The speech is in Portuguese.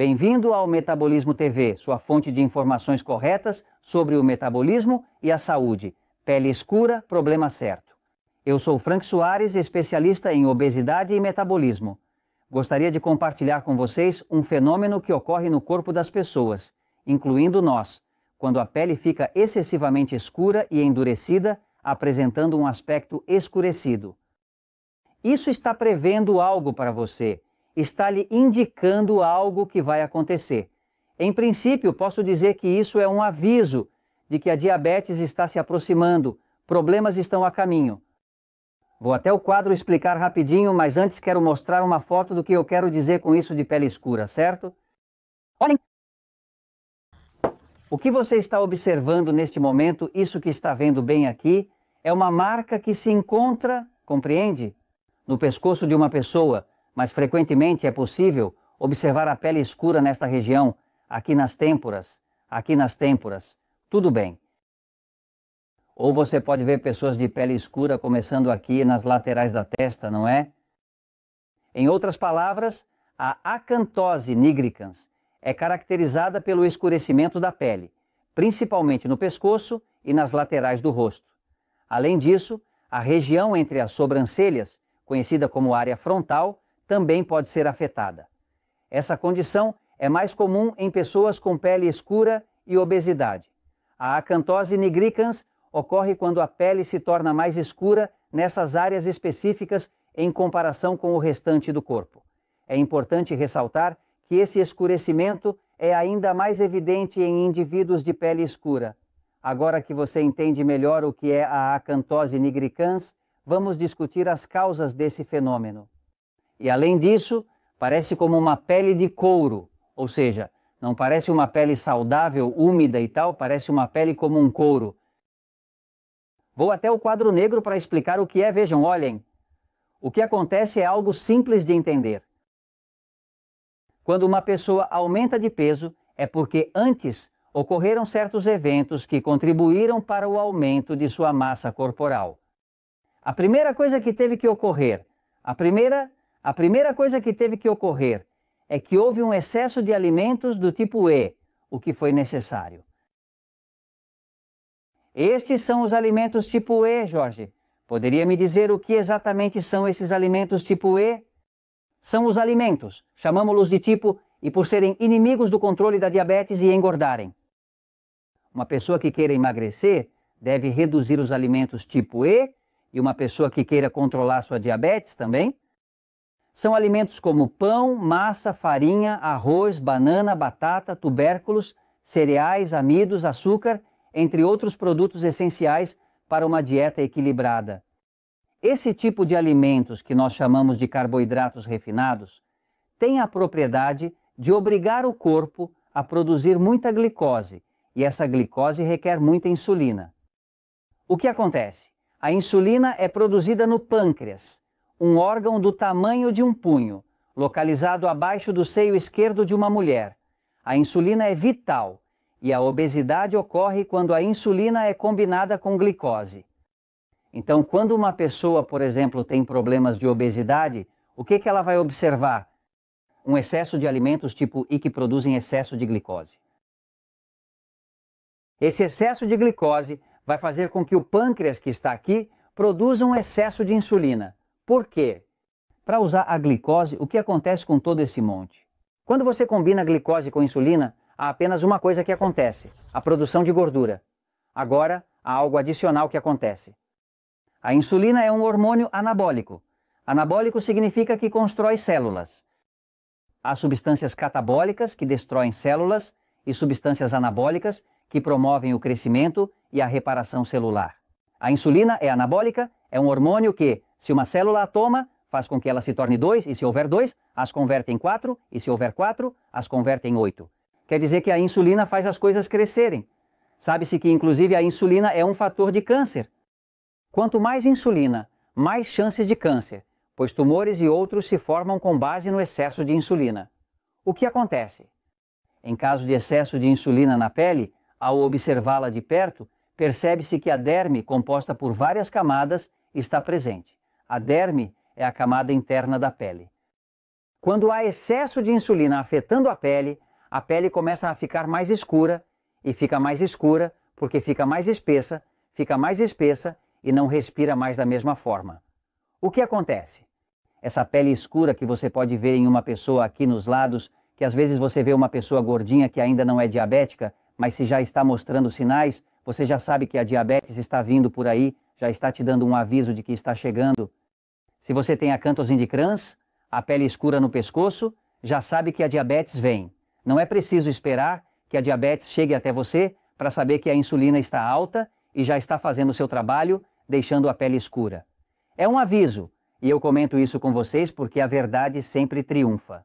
Bem-vindo ao Metabolismo TV, sua fonte de informações corretas sobre o metabolismo e a saúde. Pele escura, problema certo. Eu sou Frank Soares, especialista em obesidade e metabolismo. Gostaria de compartilhar com vocês um fenômeno que ocorre no corpo das pessoas, incluindo nós, quando a pele fica excessivamente escura e endurecida, apresentando um aspecto escurecido. Isso está prevendo algo para você está lhe indicando algo que vai acontecer. Em princípio, posso dizer que isso é um aviso de que a diabetes está se aproximando, problemas estão a caminho. Vou até o quadro explicar rapidinho, mas antes quero mostrar uma foto do que eu quero dizer com isso de pele escura, certo? Olhem! O que você está observando neste momento, isso que está vendo bem aqui, é uma marca que se encontra, compreende? No pescoço de uma pessoa mas frequentemente é possível observar a pele escura nesta região, aqui nas têmporas, aqui nas têmporas. Tudo bem. Ou você pode ver pessoas de pele escura começando aqui nas laterais da testa, não é? Em outras palavras, a acantose nigricans é caracterizada pelo escurecimento da pele, principalmente no pescoço e nas laterais do rosto. Além disso, a região entre as sobrancelhas, conhecida como área frontal, também pode ser afetada. Essa condição é mais comum em pessoas com pele escura e obesidade. A acantose nigricans ocorre quando a pele se torna mais escura nessas áreas específicas em comparação com o restante do corpo. É importante ressaltar que esse escurecimento é ainda mais evidente em indivíduos de pele escura. Agora que você entende melhor o que é a acantose nigricans, vamos discutir as causas desse fenômeno. E além disso, parece como uma pele de couro, ou seja, não parece uma pele saudável, úmida e tal, parece uma pele como um couro. Vou até o quadro negro para explicar o que é, vejam, olhem. O que acontece é algo simples de entender. Quando uma pessoa aumenta de peso, é porque antes ocorreram certos eventos que contribuíram para o aumento de sua massa corporal. A primeira coisa que teve que ocorrer, a primeira a primeira coisa que teve que ocorrer é que houve um excesso de alimentos do tipo E, o que foi necessário. Estes são os alimentos tipo E, Jorge. Poderia me dizer o que exatamente são esses alimentos tipo E? São os alimentos, chamamos-los de tipo e por serem inimigos do controle da diabetes e engordarem. Uma pessoa que queira emagrecer deve reduzir os alimentos tipo E, e uma pessoa que queira controlar sua diabetes também são alimentos como pão, massa, farinha, arroz, banana, batata, tubérculos, cereais, amidos, açúcar, entre outros produtos essenciais para uma dieta equilibrada. Esse tipo de alimentos, que nós chamamos de carboidratos refinados, tem a propriedade de obrigar o corpo a produzir muita glicose, e essa glicose requer muita insulina. O que acontece? A insulina é produzida no pâncreas um órgão do tamanho de um punho, localizado abaixo do seio esquerdo de uma mulher. A insulina é vital e a obesidade ocorre quando a insulina é combinada com glicose. Então, quando uma pessoa, por exemplo, tem problemas de obesidade, o que, que ela vai observar? Um excesso de alimentos tipo e que produzem excesso de glicose. Esse excesso de glicose vai fazer com que o pâncreas que está aqui produza um excesso de insulina. Por quê? Para usar a glicose, o que acontece com todo esse monte? Quando você combina glicose com insulina, há apenas uma coisa que acontece: a produção de gordura. Agora, há algo adicional que acontece. A insulina é um hormônio anabólico. Anabólico significa que constrói células. Há substâncias catabólicas que destroem células e substâncias anabólicas que promovem o crescimento e a reparação celular. A insulina é anabólica, é um hormônio que se uma célula atoma, faz com que ela se torne 2, e se houver 2, as converte em 4, e se houver 4, as converte em 8. Quer dizer que a insulina faz as coisas crescerem. Sabe-se que, inclusive, a insulina é um fator de câncer. Quanto mais insulina, mais chances de câncer, pois tumores e outros se formam com base no excesso de insulina. O que acontece? Em caso de excesso de insulina na pele, ao observá-la de perto, percebe-se que a derme, composta por várias camadas, está presente. A derme é a camada interna da pele. Quando há excesso de insulina afetando a pele, a pele começa a ficar mais escura e fica mais escura porque fica mais espessa, fica mais espessa e não respira mais da mesma forma. O que acontece? Essa pele escura que você pode ver em uma pessoa aqui nos lados, que às vezes você vê uma pessoa gordinha que ainda não é diabética, mas se já está mostrando sinais, você já sabe que a diabetes está vindo por aí, já está te dando um aviso de que está chegando. Se você tem acantos indicrans, a pele escura no pescoço, já sabe que a diabetes vem. Não é preciso esperar que a diabetes chegue até você para saber que a insulina está alta e já está fazendo o seu trabalho, deixando a pele escura. É um aviso, e eu comento isso com vocês porque a verdade sempre triunfa.